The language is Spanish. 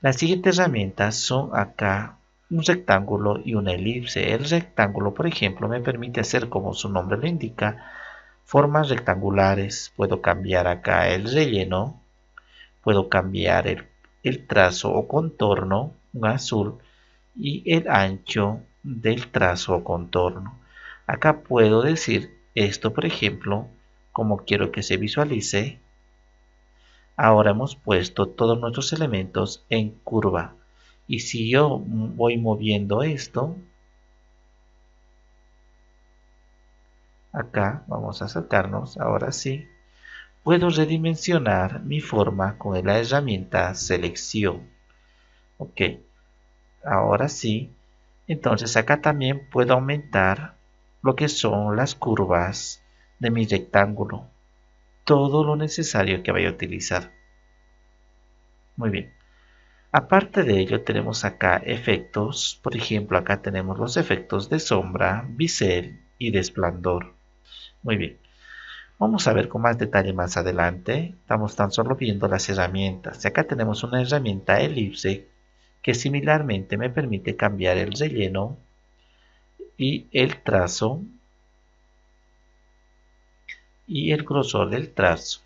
Las siguientes herramientas son acá un rectángulo y una elipse. El rectángulo, por ejemplo, me permite hacer, como su nombre lo indica, formas rectangulares. Puedo cambiar acá el relleno, puedo cambiar el, el trazo o contorno, un azul, y el ancho del trazo o contorno. Acá puedo decir esto, por ejemplo, como quiero que se visualice, Ahora hemos puesto todos nuestros elementos en curva. Y si yo voy moviendo esto, acá vamos a sacarnos. ahora sí, puedo redimensionar mi forma con la herramienta selección. Ok, ahora sí, entonces acá también puedo aumentar lo que son las curvas de mi rectángulo, todo lo necesario que vaya a utilizar. Muy bien. Aparte de ello tenemos acá efectos, por ejemplo acá tenemos los efectos de sombra, bisel y de Muy bien, vamos a ver con más detalle más adelante, estamos tan solo viendo las herramientas. Y acá tenemos una herramienta elipse que similarmente me permite cambiar el relleno y el trazo y el grosor del trazo.